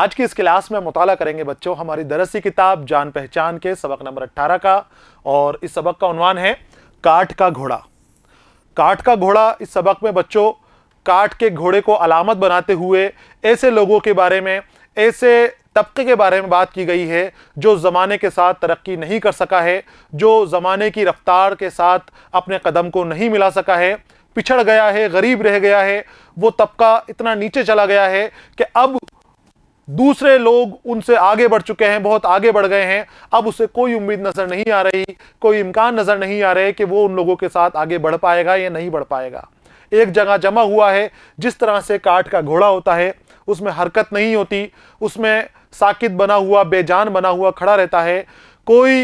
आज की इस क्लास में मुताला करेंगे बच्चों हमारी दरसी किताब जान पहचान के सबक नंबर 18 का और इस सबक का उनवान है काट का घोड़ा काठ का घोड़ा इस सबक में बच्चों काट के घोड़े को अलामत बनाते हुए ऐसे लोगों के बारे में ऐसे तबके के बारे में बात की गई है जो ज़माने के साथ तरक्की नहीं कर सका है जो ज़माने की रफ्तार के साथ अपने कदम को नहीं मिला सका है पिछड़ गया है गरीब रह गया है वो तबका इतना नीचे चला गया है कि अब दूसरे लोग उनसे आगे बढ़ चुके हैं बहुत आगे बढ़ गए हैं अब उसे कोई उम्मीद नज़र नहीं आ रही कोई इम्कान नज़र नहीं आ रहे कि वो उन लोगों के साथ आगे बढ़ पाएगा या नहीं बढ़ पाएगा एक जगह जमा हुआ है जिस तरह से काट का घोड़ा होता है उसमें हरकत नहीं होती उसमें साकित बना हुआ बेजान बना हुआ खड़ा रहता है कोई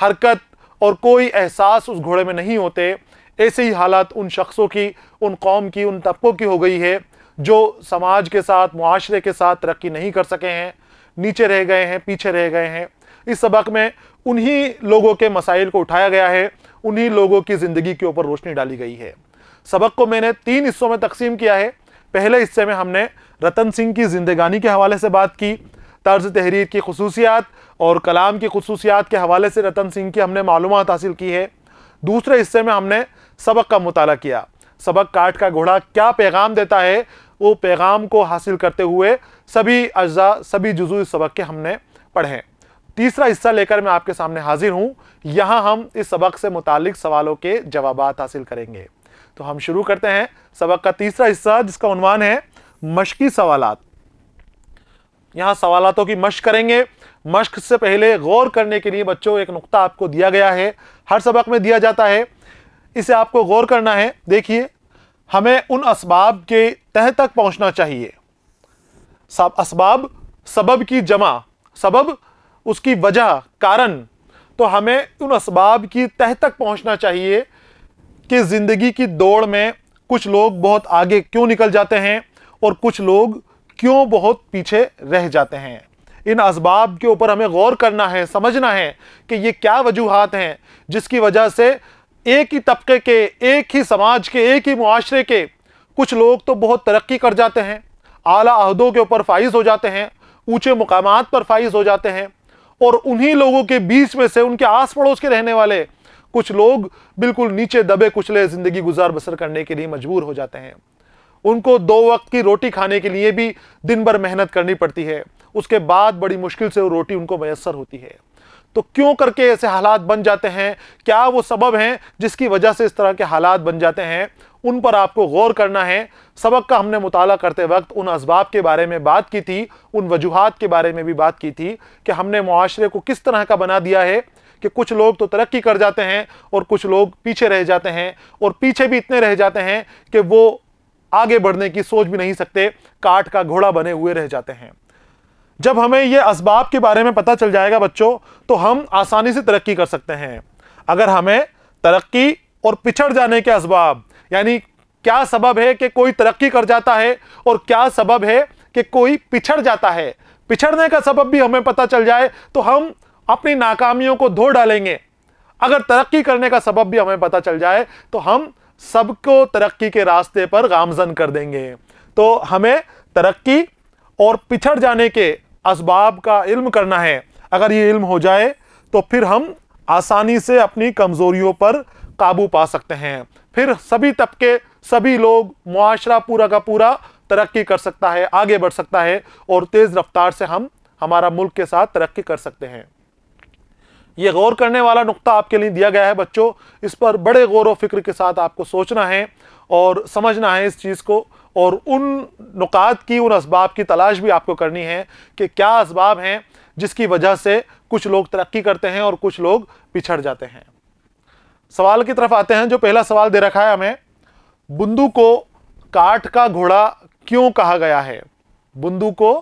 हरकत और कोई एहसास उस घोड़े में नहीं होते ऐसे ही हालात उन शख्सों की उन कौम की उन तबकों की हो गई है जो समाज के साथ मुआरे के साथ तरक्की नहीं कर सके हैं नीचे रह गए हैं पीछे रह गए हैं इस सबक में उन्हीं लोगों के मसाइल को उठाया गया है उन्हीं लोगों की ज़िंदगी के ऊपर रोशनी डाली गई है सबक को मैंने तीन हिस्सों में तकसीम किया है पहले हिस्से में हमने रतन सिंह की ज़िंदगानी के हवाले से बात की तर्ज तहरीर की खसूसियात और कलाम की खसूसियात के हवाले से रतन सिंह की हमने मालूम हासिल की है दूसरे हिस्से में हमने सबक का मताल किया सबक काट का घोड़ा क्या पैगाम देता है वो पैगाम को हासिल करते हुए सभी अज्जा सभी जुजू इस सबक के हमने पढ़े तीसरा हिस्सा लेकर मैं आपके सामने हाजिर हूँ यहाँ हम इस सबक से मुतल सवालों के जवाब हासिल करेंगे तो हम शुरू करते हैं सबक का तीसरा हिस्सा जिसका उनवान है मशकी सवाल यहाँ सवालतों की मश्क करेंगे मश्क से पहले गौर करने के लिए बच्चों एक नुकता आपको दिया गया है हर सबक में दिया जाता है इसे आपको गौर करना है देखिए हमें उन इसबाब के तह तक पहुंचना चाहिए सब इसबाब सबब की जमा सबब उसकी वजह कारण तो हमें उन असबाब की तह तक पहुंचना चाहिए कि ज़िंदगी की दौड़ में कुछ लोग बहुत आगे क्यों निकल जाते हैं और कुछ लोग क्यों बहुत पीछे रह जाते हैं इन इसबाब के ऊपर हमें गौर करना है समझना है कि ये क्या वजूहत हैं जिसकी वजह से एक ही तबके के एक ही समाज के एक ही मुआरे के कुछ लोग तो बहुत तरक्की कर जाते हैं आला अहदों के ऊपर फाइज हो जाते हैं ऊंचे मकाम पर फाइज हो जाते हैं और उन्हीं लोगों के बीच में से उनके आस पड़ोस के रहने वाले कुछ लोग बिल्कुल नीचे दबे कुचले ज़िंदगी गुजार बसर करने के लिए मजबूर हो जाते हैं उनको दो वक्त की रोटी खाने के लिए भी दिन भर मेहनत करनी पड़ती है उसके बाद बड़ी मुश्किल से वो रोटी उनको मैसर होती है तो क्यों करके ऐसे हालात बन जाते हैं क्या वो सबब हैं जिसकी वजह से इस तरह के हालात बन जाते हैं उन पर आपको गौर करना है सबक का हमने मुताला करते वक्त उन इसबाब के बारे में बात की थी उन वजूहत के बारे में भी बात की थी कि हमने माशरे को किस तरह का बना दिया है कि कुछ लोग तो तरक्की कर जाते हैं और कुछ लोग पीछे रह जाते हैं और पीछे भी इतने रह जाते हैं कि वो आगे बढ़ने की सोच भी नहीं सकते काट का घोड़ा बने हुए रह जाते हैं जब हमें ये इसबाब के बारे में पता चल जाएगा बच्चों तो हम आसानी से तरक्की कर सकते हैं अगर हमें तरक्की और पिछड़ जाने के इसबाब यानी क्या सबब है कि कोई तरक्की कर जाता है और क्या सबब है कि कोई पिछड़ जाता है पिछड़ने का सबब भी हमें पता चल जाए तो हम अपनी नाकामियों को धो डालेंगे अगर तरक्की करने का सबब भी हमें पता चल जाए तो हम सबको तरक्की के रास्ते पर गामजन कर देंगे तो हमें तरक्की और पिछड़ जाने के इसबाब का इल्म करना है अगर ये इल्म हो जाए तो फिर हम आसानी से अपनी कमज़ोरियों पर काबू पा सकते हैं फिर सभी तबके सभी लोग मुआरा पूरा का पूरा तरक्की कर सकता है आगे बढ़ सकता है और तेज़ रफ्तार से हम हमारा मुल्क के साथ तरक्की कर सकते हैं यह गौर करने वाला नुकता आपके लिए दिया गया है बच्चों इस पर बड़े गौर व फिक्र के साथ आपको सोचना है और समझना है इस चीज़ को और उन नुकात की उन इसबाब की तलाश भी आपको करनी है कि क्या इसबाब हैं जिसकी वजह से कुछ लोग तरक्की करते हैं और कुछ लोग पिछड़ जाते हैं सवाल की तरफ आते हैं जो पहला सवाल दे रखा है हमें बुंदू को काठ का घोड़ा क्यों कहा गया है बुंदू को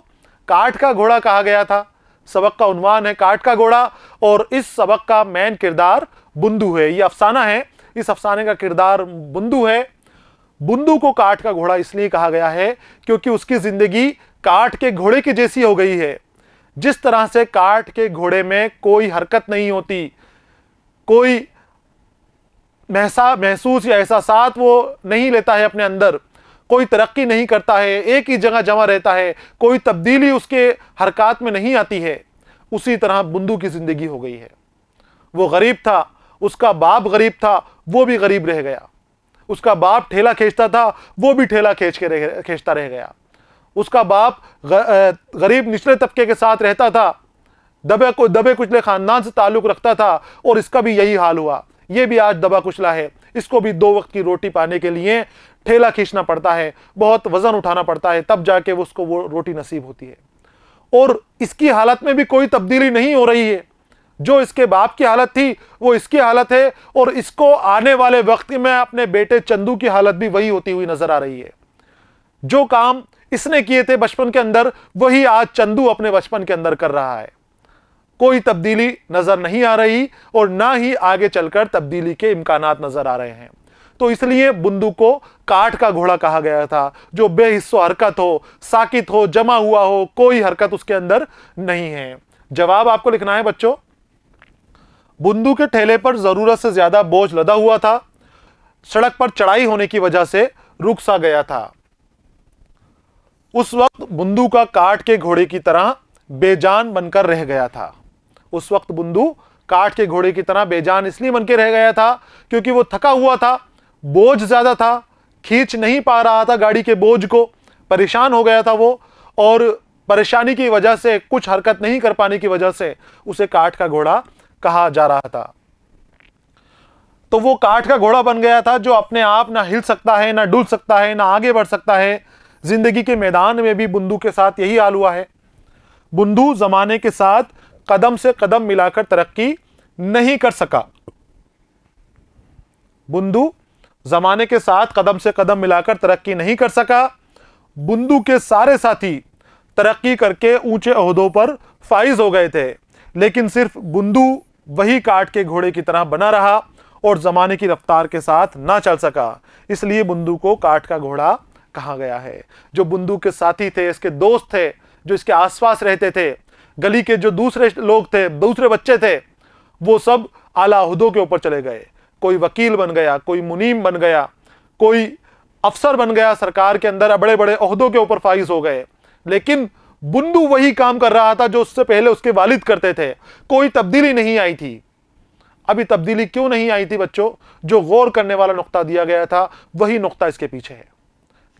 काठ का घोड़ा कहा गया था सबक का उन्वान है काठ का घोड़ा और इस सबक का मेन किरदार बुंदू है ये अफसाना है इस अफसाने का किरदार बुंदू है बुंदू को काठ का घोड़ा इसलिए कहा गया है क्योंकि उसकी जिंदगी काठ के घोड़े की जैसी हो गई है जिस तरह से काठ के घोड़े में कोई हरकत नहीं होती कोई महसा महसूस या एहसास वो नहीं लेता है अपने अंदर कोई तरक्की नहीं करता है एक ही जगह जमा रहता है कोई तब्दीली उसके हरकत में नहीं आती है उसी तरह बुंदू की ज़िंदगी हो गई है वो गरीब था उसका बाप गरीब था वो भी गरीब रह गया उसका बाप ठेला खींचता था वो भी ठेला खींच के खींचता रह गया उसका बाप ग, गरीब निचले तबके के साथ रहता था दबे को दबे कुचले ख़ानदान से ताल्लुक़ रखता था और इसका भी यही हाल हुआ ये भी आज दबा कुचला है इसको भी दो वक्त की रोटी पाने के लिए ठेला खींचना पड़ता है बहुत वज़न उठाना पड़ता है तब जाके उसको वो रोटी नसीब होती है और इसकी हालत में भी कोई तब्दीली नहीं हो रही है जो इसके बाप की हालत थी वो इसकी हालत है और इसको आने वाले वक्त में अपने बेटे चंदू की हालत भी वही होती हुई नजर आ रही है जो काम इसने किए थे बचपन के अंदर वही आज चंदू अपने बचपन के अंदर कर रहा है कोई तब्दीली नजर नहीं आ रही और ना ही आगे चलकर तब्दीली के इम्कान नजर आ रहे हैं तो इसलिए बुंदू को काट का घोड़ा कहा गया था जो बेहिस्सो हरकत हो साकित हो जमा हुआ हो कोई हरकत उसके अंदर नहीं है जवाब आपको लिखना है बच्चों बुंदू के ठेले पर जरूरत से ज्यादा बोझ लदा हुआ था सड़क पर चढ़ाई होने की वजह से रुक सा गया था उस वक्त बुंदू का काट के घोड़े की तरह बेजान बनकर रह गया था उस वक्त बुंदू काट के घोड़े की तरह बेजान इसलिए बनकर रह गया था क्योंकि वो थका हुआ था बोझ ज़्यादा था खींच नहीं पा रहा था गाड़ी के बोझ को परेशान हो गया था वो और परेशानी की वजह से कुछ हरकत नहीं कर पाने की वजह से उसे काट का घोड़ा कहा जा रहा था तो वो काठ का घोड़ा बन गया था जो अपने आप ना हिल सकता है ना डुल सकता है ना आगे बढ़ सकता है जिंदगी के मैदान में भी बुंदू के साथ यही हाल हुआ है बुंदू जमाने के साथ कदम से कदम मिलाकर तरक्की नहीं कर सका बुंदू जमाने के साथ कदम से कदम मिलाकर तरक्की नहीं कर सका बुंदू के सारे साथी तरक्की करके ऊंचे अहदों पर फाइज हो गए थे लेकिन सिर्फ बुंदू वही काट के घोड़े की तरह बना रहा और ज़माने की रफ्तार के साथ ना चल सका इसलिए बुंदू को काट का घोड़ा कहा गया है जो बुंदू के साथी थे इसके दोस्त थे जो इसके आसपास रहते थे गली के जो दूसरे लोग थे दूसरे बच्चे थे वो सब आला के ऊपर चले गए कोई वकील बन गया कोई मुनीम बन गया कोई अफसर बन गया सरकार के अंदर बड़े बड़े अहदों के ऊपर फाइज हो गए लेकिन बुंदू वही काम कर रहा था जो उससे पहले उसके वालिद करते थे कोई तब्दीली नहीं आई थी अभी तब्दीली क्यों नहीं आई थी बच्चों जो गौर करने वाला नुकता दिया गया था वही नुकता इसके पीछे है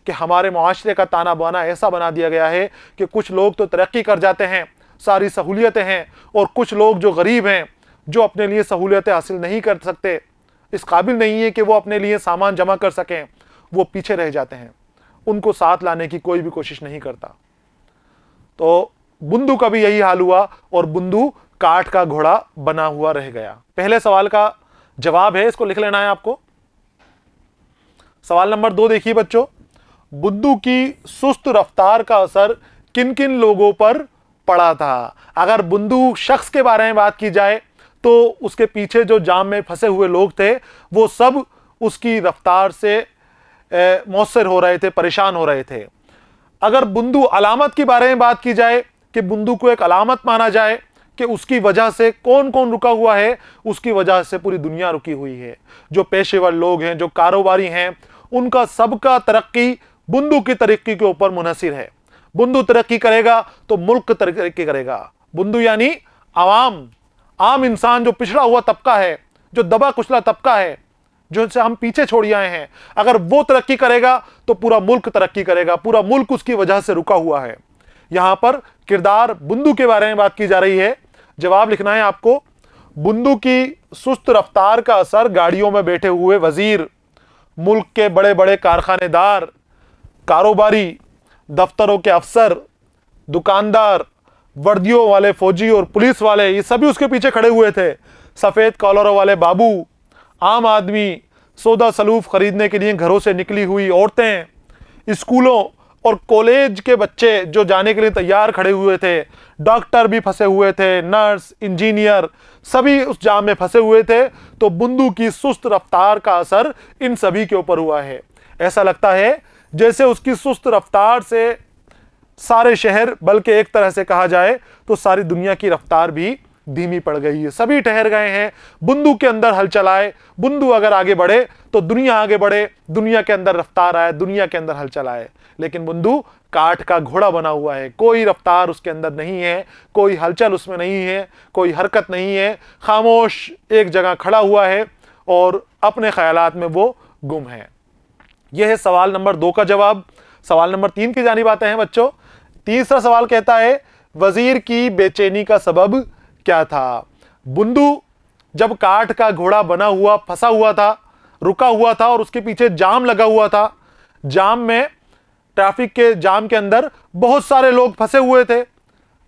कि हमारे माशरे का ताना बाना ऐसा बना दिया गया है कि कुछ लोग तो तरक्की कर जाते हैं सारी सहूलियतें हैं और कुछ लोग जो गरीब हैं जो अपने लिए सहूलियतें हासिल नहीं कर सकते इस काबिल नहीं है कि वो अपने लिए सामान जमा कर सकें वो पीछे रह जाते हैं उनको साथ लाने की कोई भी कोशिश नहीं करता तो बुंदू का भी यही हाल हुआ और बुंदू काठ का घोड़ा बना हुआ रह गया पहले सवाल का जवाब है इसको लिख लेना है आपको सवाल नंबर दो देखिए बच्चों बुद्धू की सुस्त रफ्तार का असर किन किन लोगों पर पड़ा था अगर बुंदू शख्स के बारे में बात की जाए तो उसके पीछे जो जाम में फंसे हुए लोग थे वो सब उसकी रफ्तार से मौसर हो रहे थे परेशान हो रहे थे अगर बुंदू अलामत के बारे में बात की जाए कि बुंदू को एक अलामत माना जाए कि उसकी वजह से कौन कौन रुका हुआ है उसकी वजह से पूरी दुनिया रुकी हुई है जो पेशेवर लोग हैं जो कारोबारी हैं उनका सबका तरक्की बुंदू की तरक्की के ऊपर मुनसर है बुंदू तरक्की करेगा तो मुल्क तरक्की करेगा बुंदू यानी आवाम आम इंसान जो पिछड़ा हुआ तबका है जो दबा कुचला तबका है जो हम पीछे छोड़ आए हैं अगर वो तरक्की करेगा तो पूरा मुल्क तरक्की करेगा पूरा मुल्क उसकी वजह से रुका हुआ है यहां पर किरदार बुंदू के बारे में बात की जा रही है जवाब लिखना है आपको बुंदू की सुस्त रफ्तार का असर गाड़ियों में बैठे हुए वजीर मुल्क के बड़े बड़े कारखानेदार कारोबारी दफ्तरों के अफसर दुकानदार वर्दियों वाले फौजी और पुलिस वाले ये सभी उसके पीछे खड़े हुए थे सफ़ेद कॉलरों वाले बाबू आम आदमी सौदा सलूफ ख़रीदने के लिए घरों से निकली हुई औरतें स्कूलों और कॉलेज के बच्चे जो जाने के लिए तैयार खड़े हुए थे डॉक्टर भी फंसे हुए थे नर्स इंजीनियर सभी उस जाम में फंसे हुए थे तो बुंदू की सुस्त रफ्तार का असर इन सभी के ऊपर हुआ है ऐसा लगता है जैसे उसकी सुस्त रफ्तार से सारे शहर बल्कि एक तरह से कहा जाए तो सारी दुनिया की रफ्तार भी धीमी पड़ गई है सभी ठहर गए हैं बुंदू के अंदर हलचल आए बुंदू अगर आगे बढ़े तो दुनिया आगे बढ़े दुनिया के अंदर रफ्तार आए दुनिया के अंदर हलचल आए लेकिन बुंदू काठ का घोड़ा बना हुआ है कोई रफ्तार उसके अंदर नहीं है कोई हलचल उसमें नहीं है कोई हरकत नहीं है खामोश एक जगह खड़ा हुआ है और अपने ख्याल में वो गुम है यह है सवाल नंबर दो का जवाब सवाल नंबर तीन की जानी बातें हैं बच्चों तीसरा सवाल कहता है वजीर की बेचैनी का सबब क्या था बुंदू जब काठ का घोड़ा बना हुआ फंसा हुआ था रुका हुआ था और उसके पीछे जाम लगा हुआ था जाम में ट्रैफिक के जाम के अंदर बहुत सारे लोग फंसे हुए थे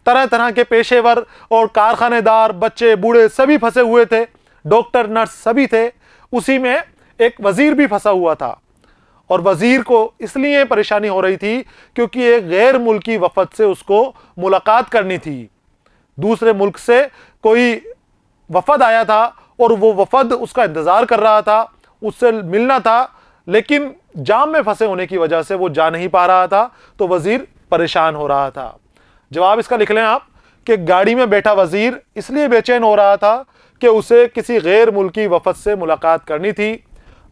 तरह तरह के पेशेवर और कारखानेदार बच्चे बूढ़े सभी फंसे हुए थे डॉक्टर नर्स सभी थे उसी में एक वज़ीर भी फंसा हुआ था और वज़ीर को इसलिए परेशानी हो रही थी क्योंकि एक गैर मुल्की वफद से उसको मुलाकात करनी थी दूसरे मुल्क से कोई वफद आया था और वो वफद उसका इंतज़ार कर रहा था उससे मिलना था लेकिन जाम में फंसे होने की वजह से वो जा नहीं पा रहा था तो वज़ीर परेशान हो रहा था जवाब इसका लिख लें आप कि गाड़ी में बैठा वज़ीर इसलिए बेचैन हो रहा था कि उसे किसी गैर मुल्की वफद से मुलाकात करनी थी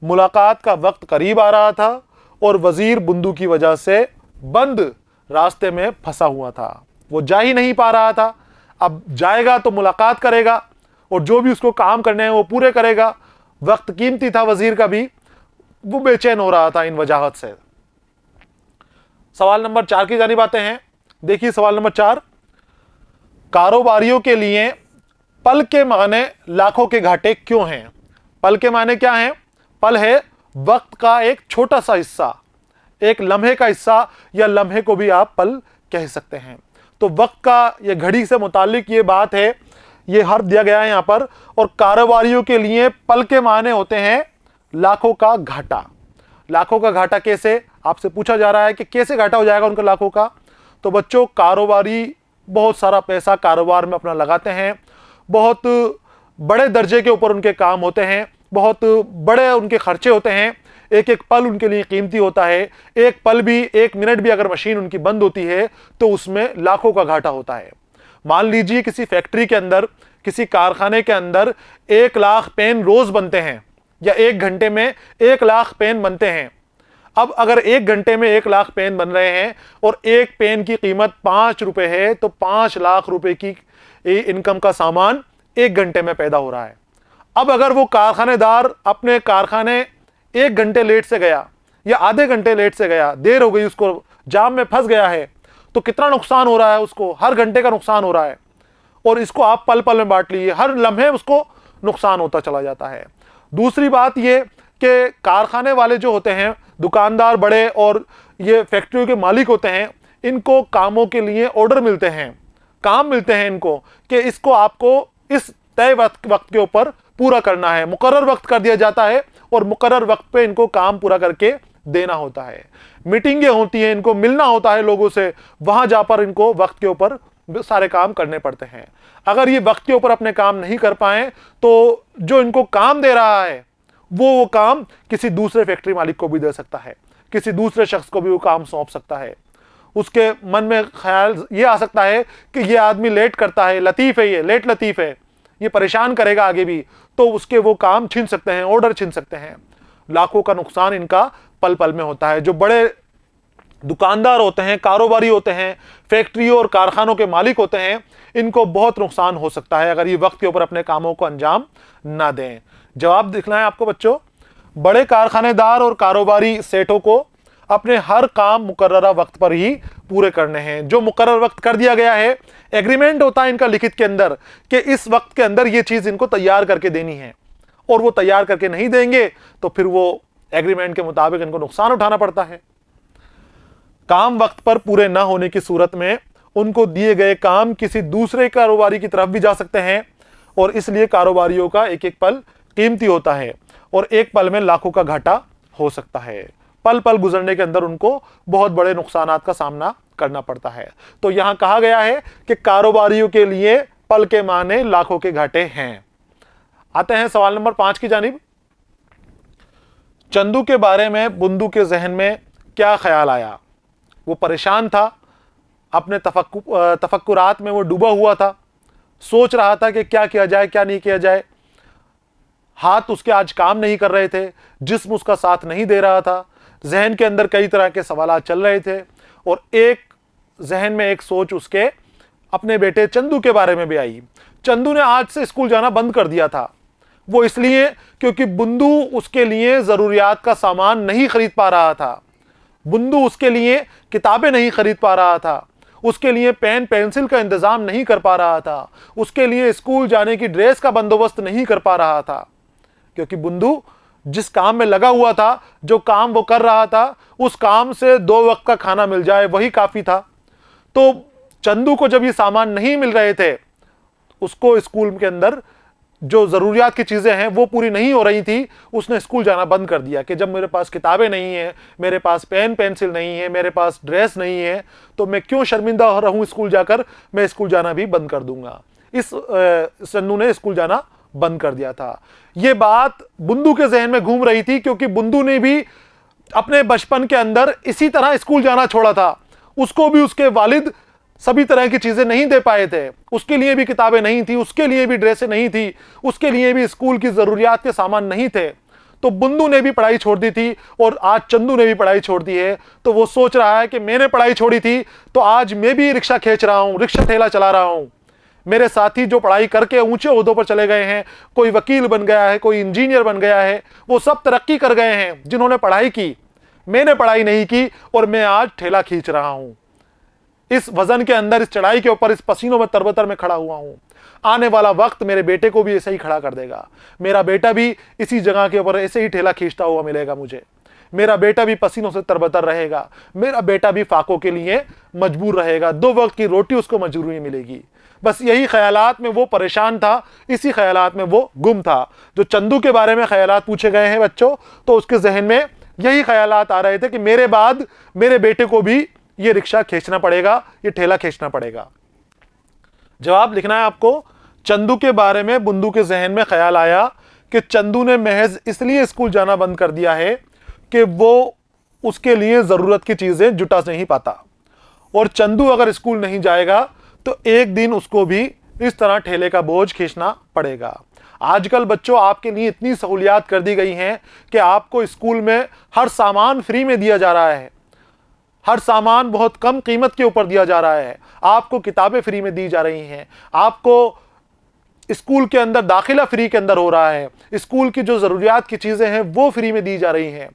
मुलाकात का वक्त करीब आ रहा था और वज़ीर बंदू की वजह से बंद रास्ते में फंसा हुआ था वो जा ही नहीं पा रहा था अब जाएगा तो मुलाकात करेगा और जो भी उसको काम करने हैं वो पूरे करेगा वक्त कीमती था वजीर का भी वो बेचैन हो रहा था इन वजाहत से सवाल नंबर चार की जानी बातें हैं देखिए सवाल नंबर चार कारोबारियों के लिए पल के माने लाखों के घाटे क्यों हैं पल के माने क्या हैं पल है वक्त का एक छोटा सा हिस्सा एक लम्हे का हिस्सा या लम्हे को भी आप पल कह सकते हैं तो वक्त का या घड़ी से मुतालिक ये बात है ये हर दिया गया है यहाँ पर और कारोबारियों के लिए पल के माने होते हैं लाखों का घाटा लाखों का घाटा कैसे आपसे पूछा जा रहा है कि कैसे घाटा हो जाएगा उनका लाखों का तो बच्चों कारोबारी बहुत सारा पैसा कारोबार में अपना लगाते हैं बहुत बड़े दर्जे के ऊपर उनके काम होते हैं बहुत बड़े उनके खर्चे होते हैं एक एक पल उनके लिए कीमती होता है एक पल भी एक मिनट भी अगर मशीन उनकी बंद होती है तो उसमें लाखों का घाटा होता है मान लीजिए किसी फैक्ट्री के अंदर किसी कारखाने के अंदर एक लाख पेन रोज बनते हैं या एक घंटे में एक लाख पेन बनते हैं अब अगर एक घंटे में एक लाख पेन बन रहे हैं और एक पेन की कीमत पांच रुपये है तो पांच लाख रुपए की इनकम का सामान एक घंटे में पैदा हो रहा है अब अगर वो कारखानेदार अपने कारखाने एक घंटे लेट से गया या आधे घंटे लेट से गया देर हो गई उसको जाम में फंस गया है तो कितना नुकसान हो रहा है उसको हर घंटे का नुकसान हो रहा है और इसको आप पल पल में बांट लीजिए हर लम्हे उसको नुकसान होता चला जाता है दूसरी बात ये कि कारखाने वाले जो होते हैं दुकानदार बड़े और ये फैक्ट्रियों के मालिक होते हैं इनको कामों के लिए ऑर्डर मिलते हैं काम मिलते हैं इनको कि इसको आपको इस तय वक्त वक्त के ऊपर पूरा करना है मुकर वक्त कर दिया जाता है और मुकर वक्त पे इनको काम पूरा करके देना होता है मीटिंगें होती हैं इनको मिलना होता है लोगों से वहां जाकर इनको वक्त के ऊपर सारे काम करने पड़ते हैं अगर ये वक्त के ऊपर अपने काम नहीं कर पाए तो जो इनको काम दे रहा है वो वो काम किसी दूसरे फैक्ट्री मालिक को भी दे सकता है किसी दूसरे शख्स को भी वो काम सौंप सकता है उसके मन में ख्याल ये आ सकता है कि ये आदमी लेट करता है लतीफ़ है ये लेट लतीफ़ है ये परेशान करेगा आगे भी तो उसके वो काम छीन सकते हैं ऑर्डर छीन सकते हैं लाखों का नुकसान इनका पल पल में होता है जो बड़े दुकानदार होते हैं कारोबारी होते हैं फैक्ट्रियों और कारखानों के मालिक होते हैं इनको बहुत नुकसान हो सकता है अगर ये वक्त के ऊपर अपने कामों को अंजाम ना दें जवाब दिखना है आपको बच्चों बड़े कारखानेदार और कारोबारी सेठों को अपने हर काम मुकर्रा वक्त पर ही पूरे करने हैं जो मुकर्र वक्त कर दिया गया है एग्रीमेंट होता है इनका लिखित के अंदर कि इस वक्त के अंदर ये चीज़ इनको तैयार करके देनी है और वो तैयार करके नहीं देंगे तो फिर वो एग्रीमेंट के मुताबिक इनको नुकसान उठाना पड़ता है काम वक्त पर पूरे ना होने की सूरत में उनको दिए गए काम किसी दूसरे कारोबारी की तरफ भी जा सकते हैं और इसलिए कारोबारियों का एक एक पल कीमती होता है और एक पल में लाखों का घाटा हो सकता है पल पल गुजरने के अंदर उनको बहुत बड़े नुकसान का सामना करना पड़ता है तो यहां कहा गया है कि कारोबारियों के लिए पल के माने लाखों के घाटे हैं आते हैं सवाल नंबर पांच की जानब चंदू के बारे में बुंदू के जहन में क्या ख्याल आया वो परेशान था अपने तफक्त में वो डूबा हुआ था सोच रहा था कि क्या किया जाए क्या नहीं किया जाए हाथ उसके आज काम नहीं कर रहे थे जिसम उसका साथ नहीं दे रहा था जहन के अंदर कई तरह के सवाल चल रहे थे और एक जहन में एक सोच उसके अपने बेटे चंदू के बारे में भी आई चंदू ने आज से स्कूल जाना बंद कर दिया था वो इसलिए क्योंकि बुंदू उसके लिए ज़रूरियात का सामान नहीं खरीद पा रहा था बुंदू उसके लिए किताबें नहीं खरीद पा रहा था उसके लिए पेन पेंसिल का इंतज़ाम नहीं कर पा रहा था उसके लिए स्कूल जाने की ड्रेस का बंदोबस्त नहीं कर पा रहा था क्योंकि बुंदू जिस काम में लगा हुआ था जो काम वो कर रहा था उस काम से दो वक्त का खाना मिल जाए वही काफ़ी था तो चंदू को जब ये सामान नहीं मिल रहे थे उसको स्कूल के अंदर जो ज़रूरियात की चीज़ें हैं वो पूरी नहीं हो रही थी उसने स्कूल जाना बंद कर दिया कि जब मेरे पास किताबें नहीं हैं मेरे पास पेन पेंसिल नहीं है मेरे पास ड्रेस नहीं है तो मैं क्यों शर्मिंदा रहूं स्कूल जाकर मैं स्कूल जाना भी बंद कर दूंगा इस चंदू ने स्कूल जाना बंद कर दिया था यह बात बुंदू के जहन में घूम रही थी क्योंकि बुंदू ने भी अपने बचपन के अंदर इसी तरह स्कूल जाना छोड़ा था उसको भी उसके वालिद सभी तरह की चीज़ें नहीं दे पाए थे उसके लिए भी किताबें नहीं थी उसके लिए भी ड्रेसें नहीं थी उसके लिए भी स्कूल की ज़रूरियात के सामान नहीं थे तो बुंदू ने भी पढ़ाई छोड़ दी थी और आज चंदू ने भी पढ़ाई छोड़ दी है तो वो सोच रहा है कि मैंने पढ़ाई छोड़ी थी तो आज मैं भी रिक्शा खींच रहा हूँ रिक्शा ठेला चला रहा हूँ मेरे साथी जो पढ़ाई करके ऊंचे उहदों पर चले गए हैं कोई वकील बन गया है कोई इंजीनियर बन गया है वो सब तरक्की कर गए हैं जिन्होंने पढ़ाई की मैंने पढ़ाई नहीं की और मैं आज ठेला खींच रहा हूं इस वजन के अंदर इस चढ़ाई के ऊपर इस पसीनों में तरबतर में खड़ा हुआ हूं आने वाला वक्त मेरे बेटे को भी ऐसे ही खड़ा कर देगा मेरा बेटा भी इसी जगह के ऊपर ऐसे ही ठेला खींचता हुआ मिलेगा मुझे मेरा बेटा भी पसीनों से तरबतर रहेगा मेरा बेटा भी फाकों के लिए मजबूर रहेगा दो वक्त की रोटी उसको मजबूरी मिलेगी बस यही ख्यालात में वो परेशान था इसी ख्यालात में वो गुम था जो चंदू के बारे में ख्यालात पूछे गए हैं बच्चों तो उसके जहन में यही ख्यालात आ रहे थे कि मेरे बाद मेरे बेटे को भी ये रिक्शा खींचना पड़ेगा ये ठेला खींचना पड़ेगा जवाब लिखना है आपको चंदू के बारे में बुंदू के जहन में ख्याल आया कि चंदू ने महज इसलिए स्कूल जाना बंद कर दिया है कि वो उसके लिए ज़रूरत की चीज़ें जुटा नहीं पाता और चंदू अगर स्कूल नहीं जाएगा तो एक दिन उसको भी इस तरह ठेले का बोझ खींचना पड़ेगा आजकल बच्चों आपके लिए इतनी सहूलियात कर दी गई हैं कि आपको स्कूल में हर सामान फ्री में दिया जा रहा है हर सामान बहुत कम कीमत के ऊपर दिया जा रहा है आपको किताबें फ्री में दी जा रही हैं आपको स्कूल के अंदर दाखिला फ्री के अंदर हो रहा है स्कूल की जो ज़रूरियात की चीज़ें हैं वो फ्री में दी जा रही हैं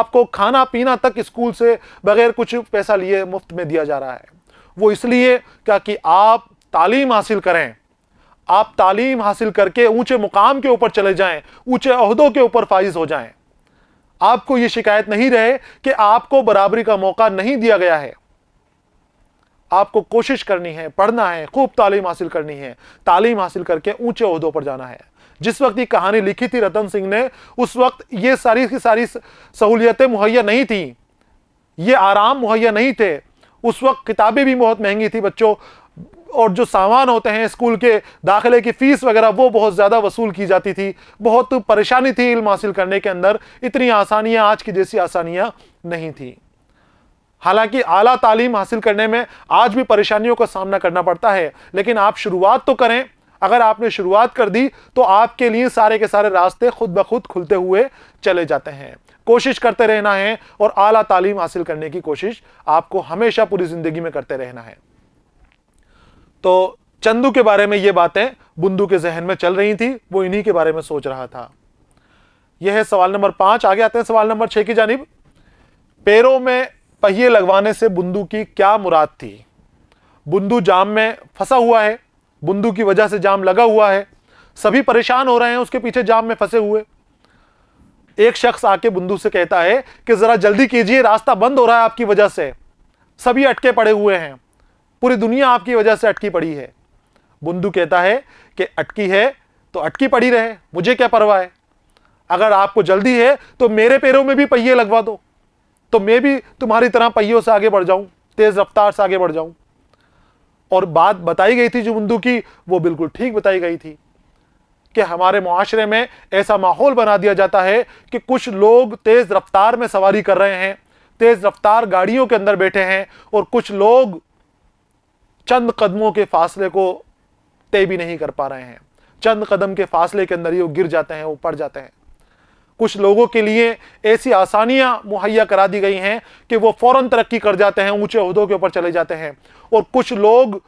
आपको खाना पीना तक स्कूल से बगैर कुछ पैसा लिए मुफ्त में दिया जा रहा है वो इसलिए क्या कि आप तालीम हासिल करें आप तालीम हासिल करके ऊंचे मुकाम के ऊपर चले जाएं ऊंचे अहदों के ऊपर फाइज हो जाएं आपको ये शिकायत नहीं रहे कि आपको बराबरी का मौका नहीं दिया गया है आपको कोशिश करनी है पढ़ना है खूब तालीम हासिल करनी है तालीम हासिल करके ऊंचे अहदों पर जाना है जिस वक्त ये कहानी लिखी थी रतन सिंह ने उस वक्त ये सारी की सारी सहूलियतें मुहैया नहीं थी ये आराम मुहैया नहीं थे उस वक्त किताबें भी बहुत महंगी थी बच्चों और जो सामान होते हैं स्कूल के दाखिले की फ़ीस वगैरह वो बहुत ज़्यादा वसूल की जाती थी बहुत परेशानी थी इल्म हासिल करने के अंदर इतनी आसानियाँ आज की जैसी आसानियाँ नहीं थी हालांकि आला तालीम हासिल करने में आज भी परेशानियों का सामना करना पड़ता है लेकिन आप शुरुआत तो करें अगर आपने शुरुआत कर दी तो आपके लिए सारे के सारे रास्ते खुद ब खुद खुलते हुए चले जाते हैं कोशिश करते रहना है और आला तालीम हासिल करने की कोशिश आपको हमेशा पूरी ज़िंदगी में करते रहना है तो चंदू के बारे में ये बातें बुंदू के जहन में चल रही थी वो इन्हीं के बारे में सोच रहा था यह है सवाल नंबर पांच आगे आते हैं सवाल नंबर छह की जानब पैरों में पहिए लगवाने से बुंदू की क्या मुराद थी बुंदू जाम में फंसा हुआ है बुंदू की वजह से जाम लगा हुआ है सभी परेशान हो रहे हैं उसके पीछे जाम में फंसे हुए एक शख्स आके बुंदू से कहता है कि ज़रा जल्दी कीजिए रास्ता बंद हो रहा है आपकी वजह से सभी अटके पड़े हुए हैं पूरी दुनिया आपकी वजह से अटकी पड़ी है बुंदू कहता है कि अटकी है तो अटकी पड़ी रहे मुझे क्या परवाह है अगर आपको जल्दी है तो मेरे पैरों में भी पहिए लगवा दो तो मैं भी तुम्हारी तरह पहियों से आगे बढ़ जाऊं तेज़ रफ्तार से आगे बढ़ जाऊं और बात बताई गई थी जो बुंदू की वो बिल्कुल ठीक बताई गई थी कि हमारे माशरे में ऐसा माहौल बना दिया जाता है कि कुछ लोग तेज़ रफ्तार में सवारी कर रहे हैं तेज़ रफ्तार गाड़ियों के अंदर बैठे हैं और कुछ लोग चंद कदमों के फासले को तय भी नहीं कर पा रहे हैं चंद कदम के फासले के अंदर ही वो गिर जाते हैं वो पड़ जाते हैं कुछ लोगों के लिए ऐसी आसानियां मुहैया करा दी गई हैं कि वो फ़ौरन तरक्की कर जाते हैं ऊंचे उहदों के ऊपर चले जाते हैं और कुछ लोग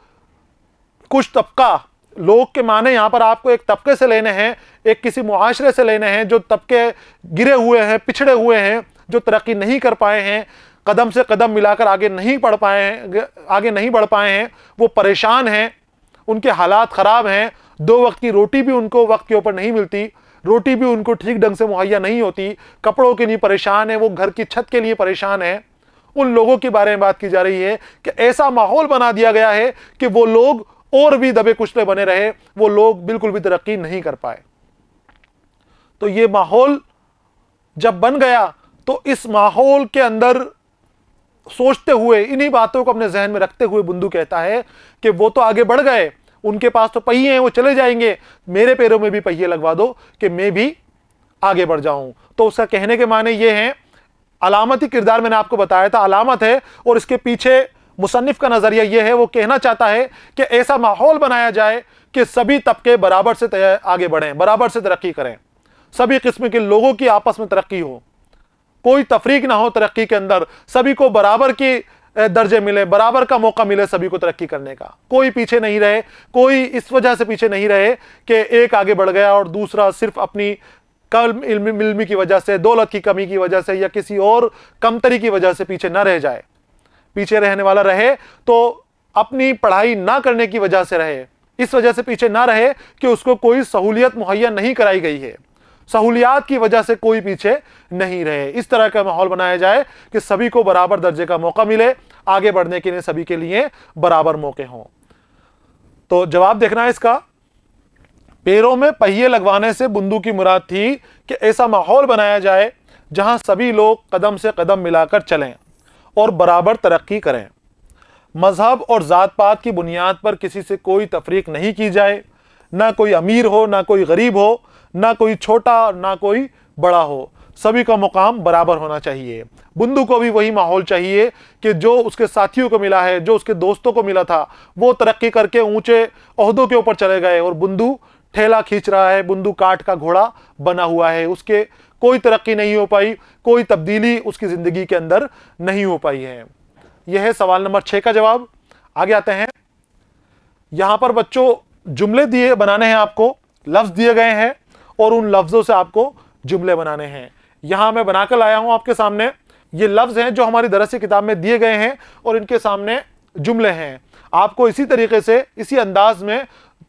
कुछ तबका लोग के माने यहाँ पर आपको एक तबके से लेने हैं एक किसी मुआशरे से लेने हैं जो तबके गिरे हुए हैं पिछड़े हुए हैं जो तरक्की नहीं कर पाए हैं कदम से कदम मिलाकर आगे नहीं बढ़ पाए हैं आगे नहीं बढ़ पाए हैं वो परेशान हैं उनके हालात ख़राब हैं दो वक्त की रोटी भी उनको वक्त के ऊपर नहीं मिलती रोटी भी उनको ठीक ढंग से मुहैया नहीं होती कपड़ों के लिए परेशान है वो घर की छत के लिए परेशान है उन लोगों के बारे में बात की जा रही है कि ऐसा माहौल बना दिया गया है कि वो लोग और भी दबे कुचले बने रहे वो लोग बिल्कुल भी तरक्की नहीं कर पाए तो ये माहौल जब बन गया तो इस माहौल के अंदर सोचते हुए इन्हीं बातों को अपने जहन में रखते हुए बुंदू कहता है कि वो तो आगे बढ़ गए उनके पास तो पहिए हैं वो चले जाएंगे मेरे पैरों में भी पहिए लगवा दो कि मैं भी आगे बढ़ जाऊं तो उसका कहने के माने ये हैं अलामती किरदार मैंने आपको बताया था अलामत है और इसके पीछे मुसनफ़ का नज़रिया ये है वो कहना चाहता है कि ऐसा माहौल बनाया जाए कि सभी तबके बराबर से आगे बढ़ें बराबर से तरक्की करें सभी किस्म के लोगों की आपस में तरक्की हो कोई तफरीक ना हो तरक्की के अंदर सभी को बराबर की दर्जे मिले बराबर का मौका मिले सभी को तरक्की करने का कोई पीछे नहीं रहे कोई इस वजह से पीछे नहीं रहे कि एक आगे बढ़ गया और दूसरा सिर्फ अपनी कल इल्मी की वजह से दौलत की कमी की वजह से या किसी और कमतरी की वजह से पीछे ना रह जाए पीछे रहने वाला रहे तो अपनी पढ़ाई ना करने की वजह से रहे इस वजह से पीछे ना रहे कि उसको कोई सहूलियत मुहैया नहीं कराई गई है सहूलियात की वजह से कोई पीछे नहीं रहे इस तरह का माहौल बनाया जाए कि सभी को बराबर दर्जे का मौका मिले आगे बढ़ने के लिए सभी के लिए बराबर मौके हों तो जवाब देखना है इसका पैरों में पहिए लगवाने से बुंदू की मुराद थी कि ऐसा माहौल बनाया जाए जहां सभी लोग कदम से कदम मिलाकर चलें और बराबर तरक्की करें मज़हब और ज़ात पात की बुनियाद पर किसी से कोई तफरीक नहीं की जाए ना कोई अमीर हो ना कोई गरीब हो ना कोई छोटा ना कोई बड़ा हो सभी का मुकाम बराबर होना चाहिए बुंदू को भी वही माहौल चाहिए कि जो उसके साथियों को मिला है जो उसके दोस्तों को मिला था वो तरक्की करके ऊंचे अहदों के ऊपर चले गए और बुंदू ठेला खींच रहा है बुंदू काट का घोड़ा बना हुआ है उसके कोई तरक्की नहीं हो पाई कोई तब्दीली उसकी ज़िंदगी के अंदर नहीं हो पाई है यह है सवाल नंबर छः का जवाब आगे आते हैं यहाँ पर बच्चों जुमले दिए बनाने हैं आपको लफ्ज़ दिए गए हैं और उन लफ्ज़ों से आपको जुमले बनाने हैं यहाँ मैं बनाकर लाया हूँ आपके सामने ये लफ्ज़ हैं जो हमारी दरस किताब में दिए गए हैं और इनके सामने जुमले हैं आपको इसी तरीके से इसी अंदाज में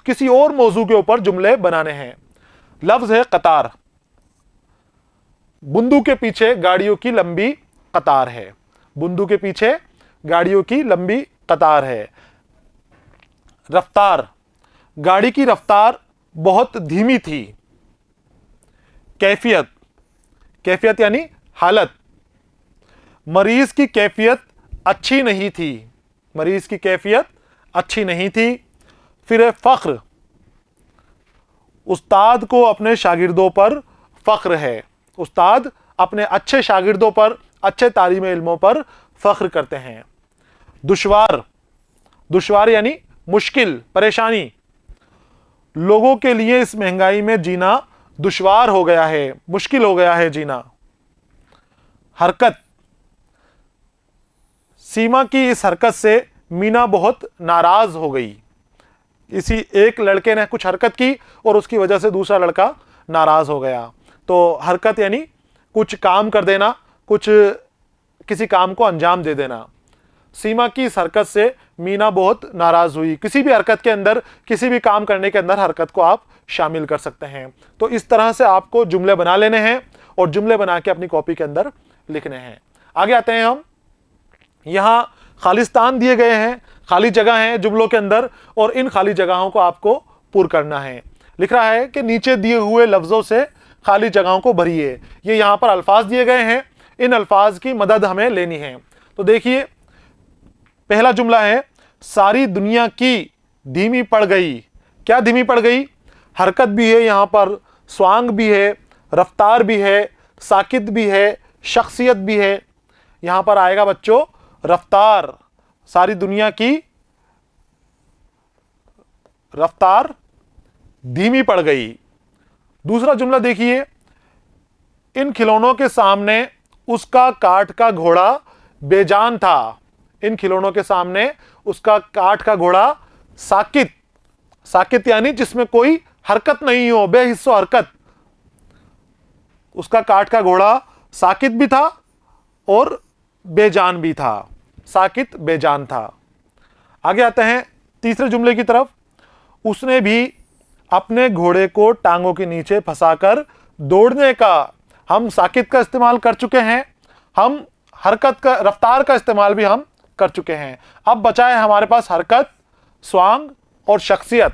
किसी और मौजू के ऊपर जुमले बनाने हैं लफ्ज़ है कतार बुंदू के पीछे गाड़ियों की लंबी कतार है बुंदू के पीछे गाड़ियों की लंबी कतार है रफ्तार गाड़ी की रफ्तार बहुत धीमी थी कैफियत कैफियत यानी हालत मरीज की कैफियत अच्छी नहीं थी मरीज की कैफियत अच्छी नहीं थी फिर है फ़ख्र उस्ताद को अपने शागिर्दों पर फ़ख्र है उस्ताद अपने अच्छे शागिर्दों पर अच्छे तालीम इल्मों पर फ़ख्र करते हैं दुशवार दुशवार यानी मुश्किल परेशानी लोगों के लिए इस महंगाई में जीना दुशवार हो गया है मुश्किल हो गया है जीना हरकत सीमा की इस हरकत से मीना बहुत नाराज़ हो गई इसी एक लड़के ने कुछ हरकत की और उसकी वजह से दूसरा लड़का नाराज़ हो गया तो हरकत यानी कुछ काम कर देना कुछ किसी काम को अंजाम दे देना सीमा की इस हरकत से मीना बहुत नाराज हुई किसी भी हरकत के अंदर किसी भी काम करने के अंदर हरकत को आप शामिल कर सकते हैं तो इस तरह से आपको जुमले बना लेने हैं और जुमले बना के अपनी कॉपी के अंदर लिखने हैं आगे आते हैं हम यहाँ खालिस्तान दिए गए हैं खाली जगह हैं जुमलों के अंदर और इन खाली जगहों को आपको पुर करना है लिख रहा है कि नीचे दिए हुए लफ्ज़ों से खाली जगहों को भरिए ये यहाँ पर अल्फाज दिए गए हैं इन अल्फाज की मदद हमें लेनी है तो देखिए पहला जुमला है सारी दुनिया की धीमी पड़ गई क्या धीमी पड़ गई हरकत भी है यहाँ पर स्वांग भी है रफ्तार भी है साकित भी है शख्सियत भी है यहाँ पर आएगा बच्चों रफ्तार सारी दुनिया की रफ्तार धीमी पड़ गई दूसरा जुमला देखिए इन खिलौनों के सामने उसका काठ का घोड़ा बेजान था इन खिलौनों के सामने उसका काठ का घोड़ा साकित साकित यानी जिसमें कोई हरकत नहीं हो बेहिस्सो हरकत उसका काठ का घोड़ा साकित भी था और बेजान भी था साकित बेजान था आगे आते हैं तीसरे जुमले की तरफ उसने भी अपने घोड़े को टांगों के नीचे फंसाकर दौड़ने का हम साकित का इस्तेमाल कर चुके हैं हम हरकत का रफ्तार का इस्तेमाल भी हम कर चुके हैं अब बचा है हमारे पास हरकत स्वांग और शख्सियत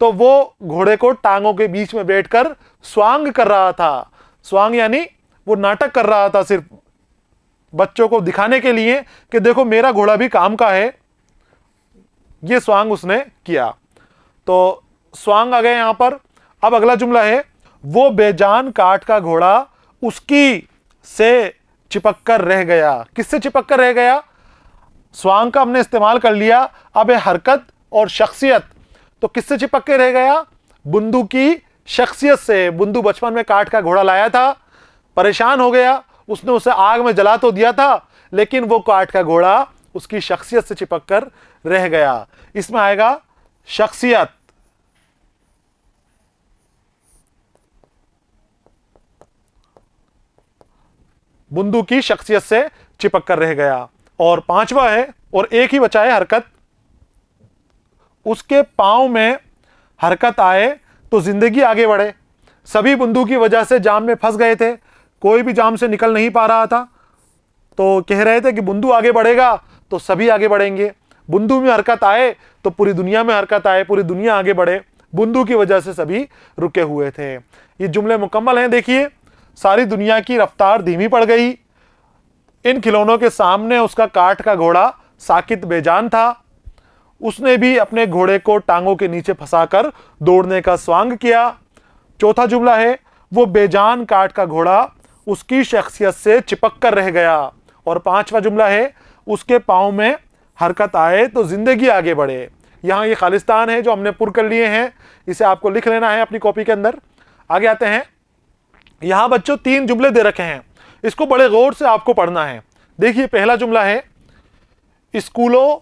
तो वो घोड़े को टांगों के बीच में बैठकर स्वांग कर रहा था स्वांग यानी वो नाटक कर रहा था सिर्फ बच्चों को दिखाने के लिए कि देखो मेरा घोड़ा भी काम का है ये स्वांग उसने किया तो स्वांग आ गए यहां पर अब अगला जुमला है वो बेजान काट का घोड़ा उसकी से चिपक कर रह गया किससे चिपक कर रह गया स्वांग का हमने इस्तेमाल कर लिया अब है हरकत और शख्सियत तो किससे चिपक के रह गया बुंदू की शख्सियत से बुंदू बचपन में काट का घोड़ा लाया था परेशान हो गया उसने उसे आग में जला तो दिया था लेकिन वो काट का घोड़ा उसकी शख्सियत से चिपक कर रह गया इसमें आएगा शख्सियत बुंदू की शख्सियत से चिपक कर रह गया और पांचवा है और एक ही बचा है हरकत उसके पाँव में हरकत आए तो ज़िंदगी आगे बढ़े सभी बुंदू की वजह से जाम में फंस गए थे कोई भी जाम से निकल नहीं पा रहा था तो कह रहे थे कि बुंदू आगे बढ़ेगा तो सभी आगे बढ़ेंगे बुंदू में हरकत आए तो पूरी दुनिया में हरकत आए पूरी दुनिया आगे बढ़े बुंदू की वजह से सभी रुके हुए थे ये जुमले मुकम्मल हैं देखिए सारी दुनिया की रफ्तार धीमी पड़ गई इन खिलौनों के सामने उसका काठ का घोड़ा साकित बेजान था उसने भी अपने घोड़े को टांगों के नीचे फंसाकर दौड़ने का स्वांग किया चौथा जुमला है वो बेजान काठ का घोड़ा उसकी शख्सियत से चिपक कर रह गया और पांचवा जुमला है उसके पाँव में हरकत आए तो ज़िंदगी आगे बढ़े यहाँ ये खालिस्तान है जो हमने पुर कर लिए हैं इसे आपको लिख लेना है अपनी कॉपी के अंदर आगे आते हैं यहाँ बच्चों तीन जुमले दे रखे हैं इसको बड़े गौर से आपको पढ़ना है देखिए पहला जुमला है स्कूलों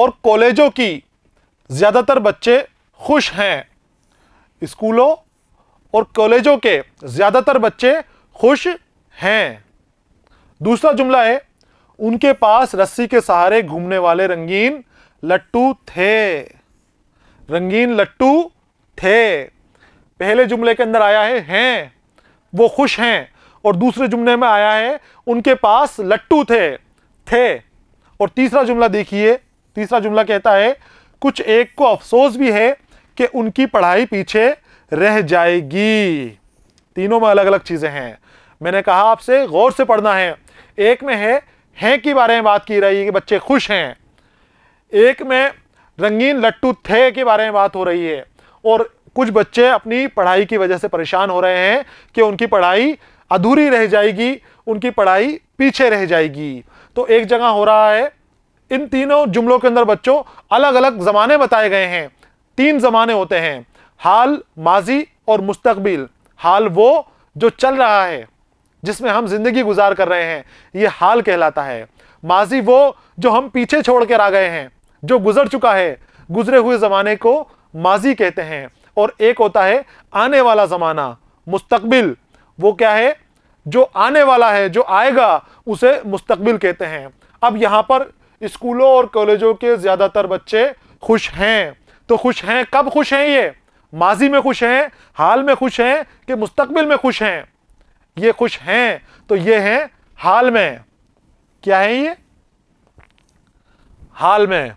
और कॉलेजों की ज़्यादातर बच्चे खुश हैं स्कूलों और कॉलेजों के ज़्यादातर बच्चे खुश हैं दूसरा जुमला है उनके पास रस्सी के सहारे घूमने वाले रंगीन लट्टू थे रंगीन लट्टू थे पहले जुमले के अंदर आया है हैं वो खुश हैं और दूसरे जुमले में आया है उनके पास लट्टू थे थे और तीसरा जुमला देखिए तीसरा जुमला कहता है कुछ एक को अफसोस भी है कि उनकी पढ़ाई पीछे रह जाएगी तीनों में अलग अलग चीज़ें हैं मैंने कहा आपसे गौर से पढ़ना है एक में है हैं के बारे में बात की रही है कि बच्चे खुश हैं एक में रंगीन लट्टू थे के बारे में बात हो रही है और कुछ बच्चे अपनी पढ़ाई की वजह से परेशान हो रहे हैं कि उनकी पढ़ाई अधूरी रह जाएगी उनकी पढ़ाई पीछे रह जाएगी तो एक जगह हो रहा है इन तीनों जुमलों के अंदर बच्चों अलग अलग ज़माने बताए गए हैं तीन ज़माने होते हैं हाल माजी और मुस्तकबिल हाल वो जो चल रहा है जिसमें हम ज़िंदगी गुजार कर रहे हैं ये हाल कहलाता है माजी वो जो हम पीछे छोड़ कर आ गए हैं जो गुजर चुका है गुजरे हुए ज़माने को माजी कहते हैं और एक होता है आने वाला ज़माना मुस्तकबिल वो क्या है जो आने वाला है जो आएगा उसे मुस्तकबिल कहते हैं अब यहाँ पर स्कूलों और कॉलेजों के ज़्यादातर बच्चे खुश हैं तो खुश हैं कब खुश हैं ये माजी में खुश हैं हाल में खुश हैं कि मुस्तकबिल में खुश हैं ये खुश हैं तो ये हैं हाल में क्या है ये हाल में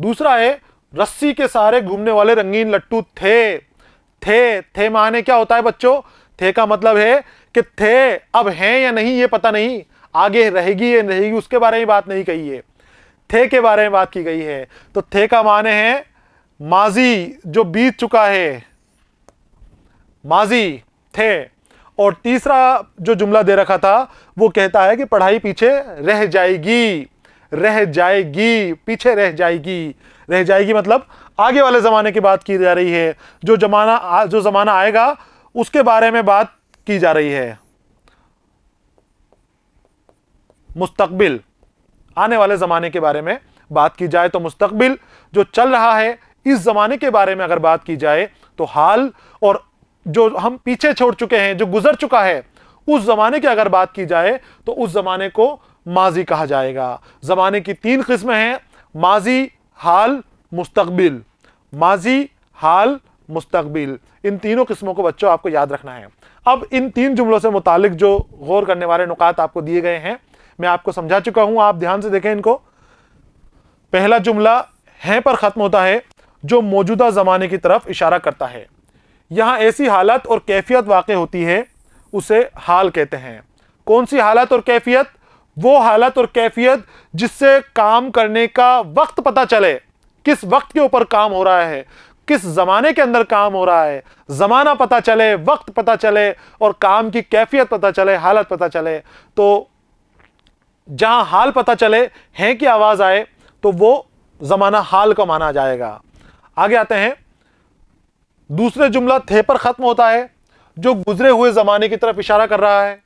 दूसरा है रस्सी के सहारे घूमने वाले रंगीन लट्टू थे थे थे माने क्या होता है बच्चों थे का मतलब है कि थे अब हैं या नहीं ये पता नहीं आगे रहेगी या रहेगी उसके बारे में बात नहीं कही है थे के बारे में बात की गई है तो थे का माने है माजी जो बीत चुका है माजी थे और तीसरा जो जुमला दे रखा था वो कहता है कि पढ़ाई पीछे रह जाएगी रह जाएगी पीछे रह जाएगी रह जाएगी मतलब आगे वाले ज़माने की बात की जा रही है जो जमाना जो ज़माना आएगा उसके बारे में बात की जा रही है मुस्तकबिल आने वाले ज़माने के बारे में बात की जाए तो मुस्तकबिल जो चल रहा है इस ज़माने के बारे में अगर बात की जाए तो हाल और जो हम पीछे छोड़ चुके हैं जो गुजर चुका है उस ज़माने की अगर बात की जाए तो उस ज़माने को माजी कहा जाएगा ज़माने की तीन किस्में हैं माजी हाल मुस्तबिल माजी हाल मुस्तबिल इन तीनों किस्मों को बच्चों आपको याद रखना है अब इन तीन जुमलों से मुतालिक जो गौर करने वाले नुकात आपको दिए गए हैं मैं आपको समझा चुका हूं आप ध्यान से देखें इनको पहला जुमला है पर ख़त्म होता है जो मौजूदा ज़माने की तरफ इशारा करता है यहां ऐसी हालत और कैफियत वाक़ होती है उसे हाल कहते हैं कौन सी हालत और कैफियत वो हालत और कैफियत जिससे काम करने का वक्त पता चले किस वक्त के ऊपर काम हो रहा है किस ज़माने के अंदर काम हो रहा है ज़माना पता चले वक्त पता चले और काम की कैफियत पता चले हालत पता चले तो जहां हाल पता चले हैं की आवाज़ आए तो वो ज़माना हाल का माना जाएगा आगे आते हैं दूसरे जुमला थे पर ख़त्म होता है जो गुजरे हुए ज़माने की तरफ इशारा कर रहा है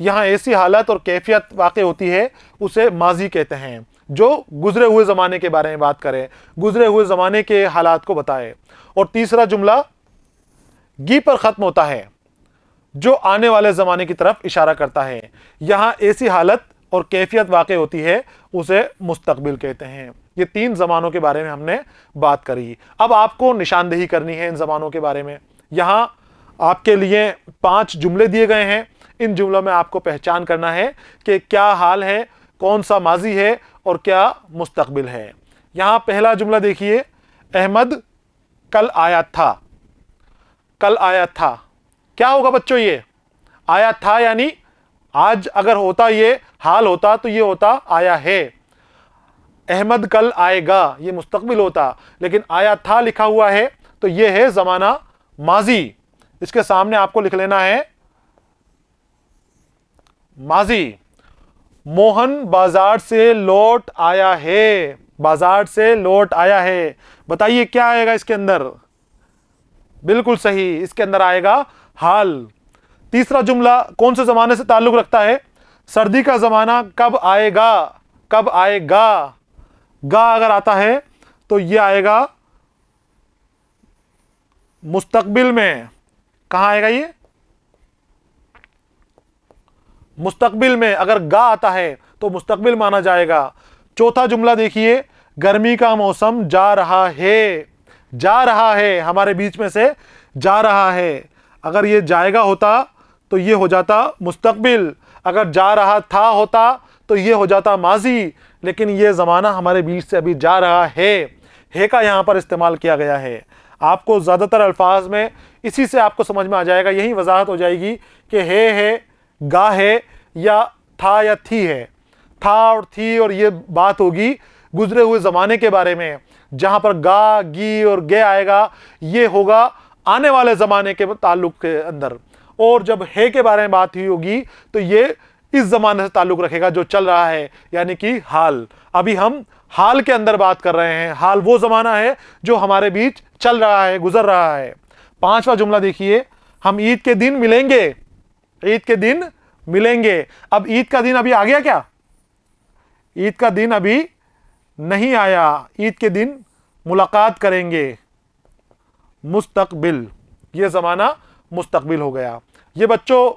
यहाँ ऐसी हालत और कैफियत वाक़ होती है उसे माजी कहते हैं जो गुजरे हुए ज़माने के बारे में बात करें गुजरे हुए ज़माने के हालात को बताए और तीसरा जुमला गी पर ख़त्म होता है जो आने वाले ज़माने की तरफ इशारा करता है यहाँ ऐसी हालत और कैफियत वाक़ होती है उसे मुस्तबिल कहते हैं ये तीन ज़मानों के बारे में हमने बात करी अब आपको निशानदेही करनी है इन ज़मानों के बारे में यहाँ आपके लिए पांच जुमले दिए गए हैं इन जुमलों में आपको पहचान करना है कि क्या हाल है कौन सा माजी है और क्या मुस्तबिल है यहाँ पहला जुमला देखिए अहमद कल आया था कल आया था क्या होगा बच्चों ये आया था यानी आज अगर होता ये हाल होता तो ये होता आया है अहमद कल आएगा ये मुस्तबिल होता लेकिन आया था लिखा हुआ है तो ये है ज़माना माजी इसके सामने आपको लिख लेना है माजी मोहन बाजार से लौट आया है बाजार से लौट आया है बताइए क्या आएगा इसके अंदर बिल्कुल सही इसके अंदर आएगा हाल तीसरा जुमला कौन से ज़माने से ताल्लुक़ रखता है सर्दी का ज़माना कब आएगा कब आएगा गा अगर आता है तो ये आएगा मुस्तकबिल में कहाँ आएगा ये मुस्तकबिल में अगर गा आता है तो मुस्तकबिल माना जाएगा चौथा जुमला देखिए गर्मी का मौसम जा रहा है जा रहा है हमारे बीच में से जा रहा है अगर ये जाएगा होता तो ये हो जाता मुस्तकबिल अगर जा रहा था होता तो ये हो जाता माजी लेकिन ये ज़माना हमारे बीच से अभी जा रहा है है का यहाँ पर इस्तेमाल किया गया है आपको ज़्यादातर अल्फाज में इसी से आपको समझ में आ जाएगा यही वजाहत हो जाएगी कि हे है गा है या था या थी है था और थी और ये बात होगी गुजरे हुए ज़माने के बारे में जहाँ पर गा गी और गे आएगा ये होगा आने वाले ज़माने के ताल्लुक के अंदर और जब है के बारे में बात हुई होगी तो ये इस ज़माने से ताल्लुक़ रखेगा जो चल रहा है यानी कि हाल अभी हम हाल के अंदर बात कर रहे हैं हाल वो ज़माना है जो हमारे बीच चल रहा है गुजर रहा है पांचवा जुमला देखिए हम ईद के दिन मिलेंगे ईद के दिन मिलेंगे अब ईद का दिन अभी आ गया क्या ईद का दिन अभी नहीं आया ईद के दिन मुलाकात करेंगे मुस्तकबिल ये ज़माना मुस्तकबिल हो गया ये बच्चों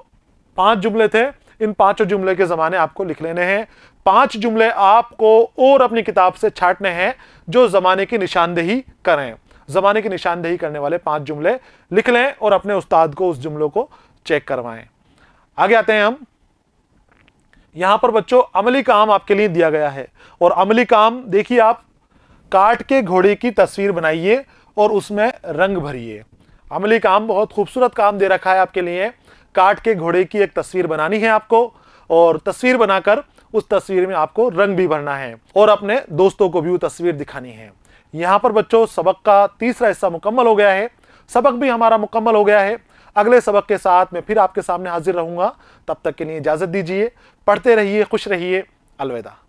पांच जुमले थे इन पांचों जुमले के ज़माने आपको लिख लेने हैं पांच जुमले आपको और अपनी किताब से छाटने हैं जो ज़माने की निशानदेही करें ज़माने की निशानदेही करने वाले पांच जुमले लिख लें और अपने उस्ताद को उस जुमलों को चेक करवाएं आगे आते हैं हम यहां पर बच्चों अमली काम आपके लिए दिया गया है और अमली काम देखिए आप काट के घोड़े की तस्वीर बनाइए और उसमें रंग भरिए अमली काम बहुत खूबसूरत काम दे रखा है आपके लिए काट के घोड़े की एक तस्वीर बनानी है आपको और तस्वीर बनाकर उस तस्वीर में आपको रंग भी भरना है और अपने दोस्तों को भी वो तस्वीर दिखानी है यहाँ पर बच्चों सबक का तीसरा हिस्सा मुकम्मल हो गया है सबक भी हमारा मुकम्मल हो गया है अगले सबक के साथ मैं फिर आपके सामने हाजिर रहूँगा तब तक के लिए इजाज़त दीजिए पढ़ते रहिए खुश रहिए अलविदा